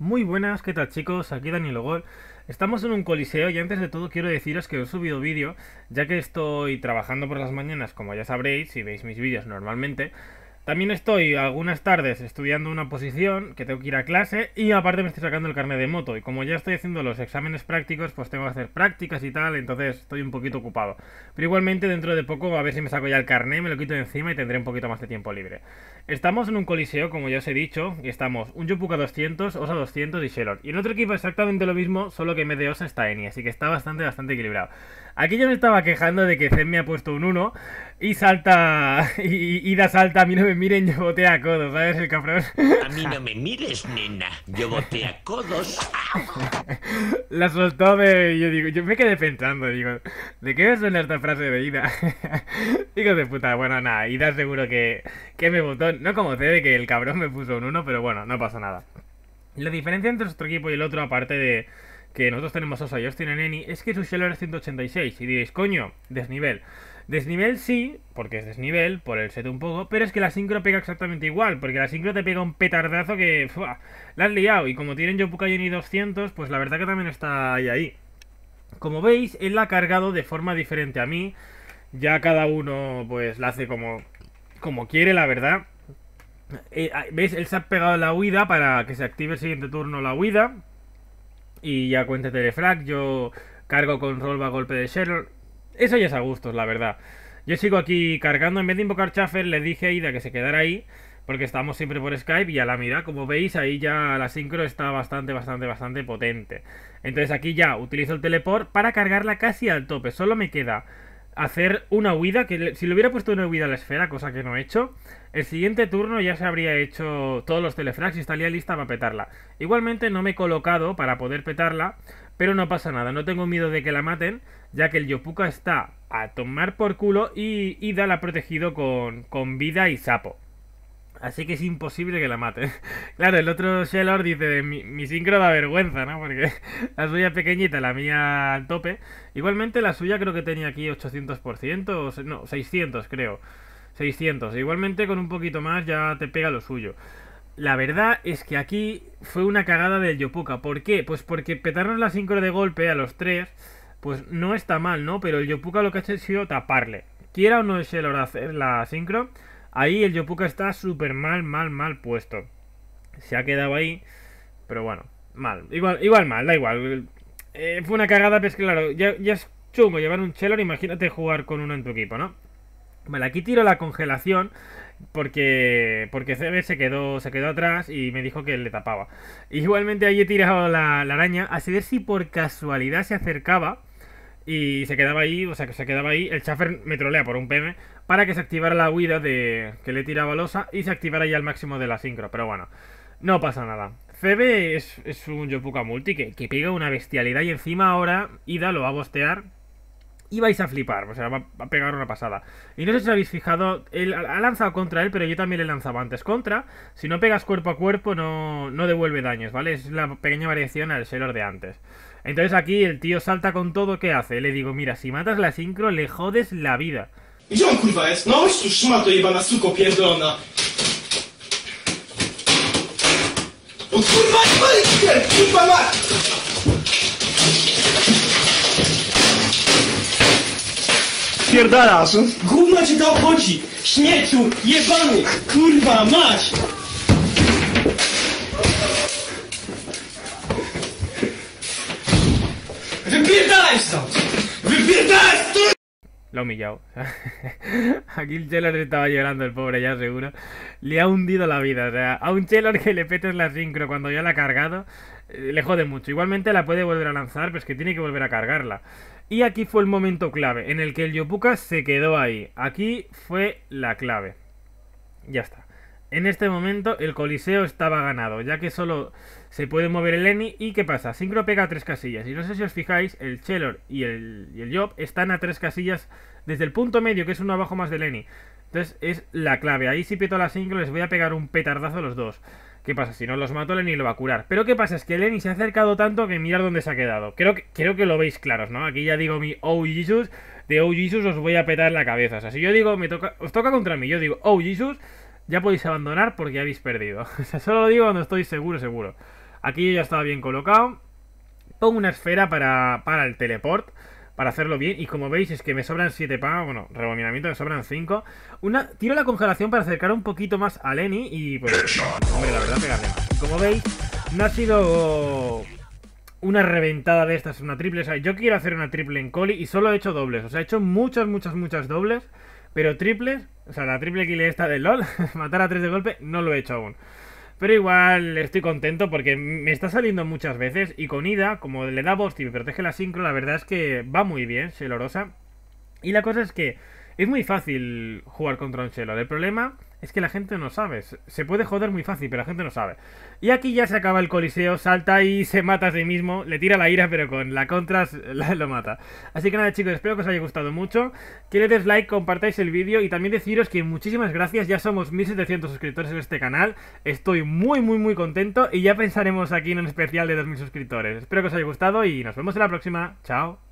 Muy buenas, ¿qué tal chicos? Aquí Daniel Ogol. Estamos en un coliseo y antes de todo quiero deciros que he subido vídeo, ya que estoy trabajando por las mañanas, como ya sabréis si veis mis vídeos normalmente, también estoy algunas tardes estudiando una posición que tengo que ir a clase y aparte me estoy sacando el carnet de moto. Y como ya estoy haciendo los exámenes prácticos, pues tengo que hacer prácticas y tal, entonces estoy un poquito ocupado. Pero igualmente dentro de poco a ver si me saco ya el carnet, me lo quito de encima y tendré un poquito más de tiempo libre. Estamos en un coliseo, como ya os he dicho, y estamos un Yopuka 200, Osa 200 y Shellon. Y el otro equipo exactamente lo mismo, solo que en vez de Osa está Eni, así que está bastante, bastante equilibrado. Aquí yo me estaba quejando de que Zen me ha puesto un 1 y salta. y, y da salta a mí no me miren, yo botea a codos, ¿sabes? El cabrón. A mí no me mires, nena. Yo botea a codos. La soltó de. Yo digo, yo me quedé pensando, digo, ¿de qué me suena esta frase de Ida? digo de puta, bueno, nada, Ida seguro que, que me botó, No como de que el cabrón me puso un uno pero bueno, no pasa nada. La diferencia entre nuestro equipo y el otro, aparte de que nosotros tenemos a y Austin en Eni, es que su Shell era 186. Y diréis, coño, desnivel. Desnivel sí, porque es desnivel, por el set un poco, pero es que la sincro pega exactamente igual, porque la sincro te pega un petardazo que... Fua, la han liado, y como tienen Yopuka y 200, pues la verdad que también está ahí ahí. Como veis, él la ha cargado de forma diferente a mí, ya cada uno pues la hace como, como quiere, la verdad. Eh, ah, ¿Veis? Él se ha pegado la huida para que se active el siguiente turno la huida. Y ya de Telefrag, yo cargo con Rolva golpe de Sherlock eso ya es a gustos, la verdad. Yo sigo aquí cargando. En vez de invocar Chaffer, le dije a Ida que se quedara ahí. Porque estamos siempre por Skype y a la mira, como veis, ahí ya la sincro está bastante, bastante, bastante potente. Entonces aquí ya utilizo el teleport para cargarla casi al tope. Solo me queda hacer una huida, que si le hubiera puesto una huida a la esfera, cosa que no he hecho, el siguiente turno ya se habría hecho todos los telefrags y estaría lista para petarla. Igualmente no me he colocado para poder petarla, pero no pasa nada, no tengo miedo de que la maten, ya que el Yopuka está a tomar por culo y Ida la ha protegido con, con vida y sapo. Así que es imposible que la mate. Claro, el otro Shellor dice, mi, mi sincro da vergüenza, ¿no? Porque la suya pequeñita, la mía al tope. Igualmente la suya creo que tenía aquí 800%, o, no, 600 creo. 600. Igualmente con un poquito más ya te pega lo suyo. La verdad es que aquí fue una cagada del Yopuka. ¿Por qué? Pues porque petaron la sincro de golpe a los tres pues no está mal, ¿no? Pero el Yopuka lo que ha hecho ha sido taparle. Quiera o no es el hacer la sincro, ahí el Yopuka está súper mal, mal, mal puesto. Se ha quedado ahí, pero bueno, mal. Igual, igual mal, da igual. Eh, fue una cagada, pero es que claro, ya, es chungo llevar un Shellor imagínate jugar con uno en tu equipo, ¿no? Vale, aquí tiro la congelación porque porque CB se quedó se quedó atrás y me dijo que le tapaba. Igualmente ahí he tirado la, araña a ver si por casualidad se acercaba y se quedaba ahí, o sea, que se quedaba ahí. El Chafer me trolea por un PM para que se activara la huida de que le tiraba Losa y se activara ya al máximo de la sincro. Pero bueno, no pasa nada. Febe es, un Yopuka multi que, que, pega una bestialidad y encima ahora Ida lo va a bostear y vais a flipar, o sea, va a pegar una pasada. Y no sé si os habéis fijado, él ha lanzado contra él, pero yo también le lanzaba antes contra. Si no pegas cuerpo a cuerpo no, no devuelve daños, ¿vale? Es la pequeña variación al Sailor de antes. Entonces aquí el tío salta con todo, ¿qué hace? Le digo, mira, si matas la sincro, le jodes la vida. Gdzie on kurwa es? No chodź tu, szmato jebana, suko pierdolona! O ¡Oh, kurwa, nie kurwa ma! Pierdalasz! Gówno cię to obchodzi! Śmieciu, jebany, kurwa, masz! ha humillado. Aquí el Chelor estaba llorando, el pobre ya seguro. Le ha hundido la vida. O sea, a un Chelor que le petes la sincro cuando ya la ha cargado, eh, le jode mucho. Igualmente la puede volver a lanzar, pero es que tiene que volver a cargarla. Y aquí fue el momento clave, en el que el Yopuka se quedó ahí. Aquí fue la clave. Ya está. En este momento el coliseo estaba ganado, ya que solo se puede mover el Lenny y ¿qué pasa? Synchro pega a tres casillas y no sé si os fijáis, el Chelor y el, Job están a tres casillas desde el punto medio, que es uno abajo más de Lenny. Entonces es la clave, ahí si a la Synchro les voy a pegar un petardazo a los dos. ¿Qué pasa? Si no los mato, Lenny lo va a curar. Pero ¿qué pasa? Es que Lenny se ha acercado tanto que mirad dónde se ha quedado. Creo que, creo que lo veis claros, ¿no? Aquí ya digo mi Oh Jesus, de Oh Jesus os voy a petar la cabeza. O sea, si yo digo, me toca, os toca contra mí, yo digo Oh Jesus ya podéis abandonar porque habéis perdido. O sea, solo lo digo cuando estoy seguro, seguro. Aquí yo ya estaba bien colocado. Pongo una esfera para, el teleport para hacerlo bien. Y como veis, es que me sobran 7 pagos. Bueno, rebobinamiento me sobran 5. Una, tiro la congelación para acercar un poquito más a Lenny. Y pues. Hombre, la verdad, pegarle más. como veis, no ha sido una reventada de estas, una triple. O sea, yo quiero hacer una triple en Coli y solo he hecho dobles. O sea, he hecho muchas, muchas, muchas dobles. Pero triples, o sea, la triple kill esta de LOL, matar a tres de golpe, no lo he hecho aún. Pero igual estoy contento porque me está saliendo muchas veces y con Ida, como le da boss y me protege la sincro, la verdad es que va muy bien, Shellorosa. Y la cosa es que es muy fácil jugar contra un Shellor. El problema es que la gente no sabe. Se puede joder muy fácil, pero la gente no sabe. Y aquí ya se acaba el coliseo, salta y se mata a sí mismo. Le tira la ira, pero con la contras lo mata. Así que nada, chicos, espero que os haya gustado mucho. Que le des like, compartáis el vídeo y también deciros que muchísimas gracias. Ya somos 1700 suscriptores en este canal. Estoy muy, muy, muy contento y ya pensaremos aquí en un especial de 2000 suscriptores. Espero que os haya gustado y nos vemos en la próxima. Chao.